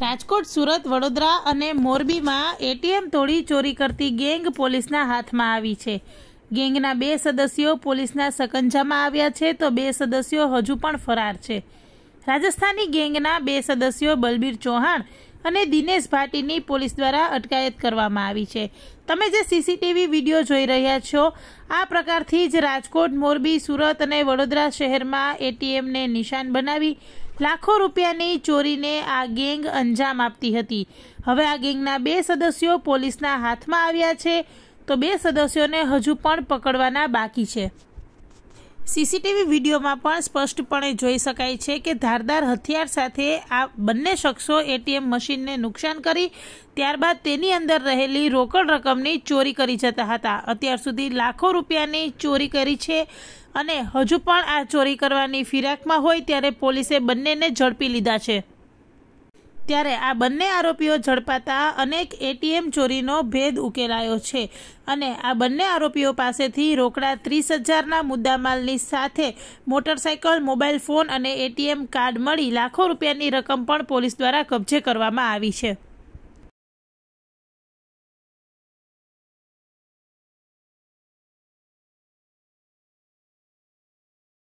રાજકોટ સુરત વડોદરા અને મોરબીમાં એટીએમ તોડી ચોરી કરતી ગેંગ પોલીસના હાથમાં આવી છે ગેંગના બે સદસ્યો પોલીસના સકંજામાં આવ્યા છે તો બે સદસ્યો હજુ પણ ફરાર છે રાજસ્થાની ગેંગના બે સદસ્યો બલબીર ચૌહાણ અને દિનેશ ભાટીની પોલીસ દ્વારા અટકાયત કરવામાં આવી છે તમે જે સીસીટીવી વિડીયો જોઈ રહ્યા છો આ પ્રકારથી જ રાજકોટ મોરબી સુરત અને વડોદરા શહેરમાં એટીએમને નિશાન બનાવી લાખો રૂપિયાની ચોરીને આ ગેંગ અંજામ આપતી હતી હવે આ ગેંગના બે સદસ્યો પોલીસના હાથમાં આવ્યા છે તો બે સદસ્યોને હજુ પણ પકડવાના બાકી છે સીસીટીવી વિડીયોમાં પણ સ્પષ્ટપણે જોઈ શકાય છે કે ધારદાર હથિયાર સાથે આ બંને શખ્સો એટીએમ મશીનને નુકસાન કરી ત્યારબાદ તેની અંદર રહેલી રોકડ રકમની ચોરી કરી જતા હતા અત્યાર સુધી લાખો રૂપિયાની ચોરી કરી છે અને હજુ પણ આ ચોરી કરવાની ફિરાકમાં હોય ત્યારે પોલીસે બંનેને ઝડપી લીધા છે ત્યારે આ બંને આરોપીઓ ઝડપાતા અનેક એટીએમ ચોરીનો ભેદ ઉકેલાયો છે અને આ બંને આરોપીઓ પાસેથી રોકડા ત્રીસ હજારના મુદ્દામાલની સાથે મોટરસાઇકલ મોબાઈલ ફોન અને એટીએમ કાર્ડ મળી લાખો રૂપિયાની રકમ પણ પોલીસ દ્વારા કબજે કરવામાં આવી છે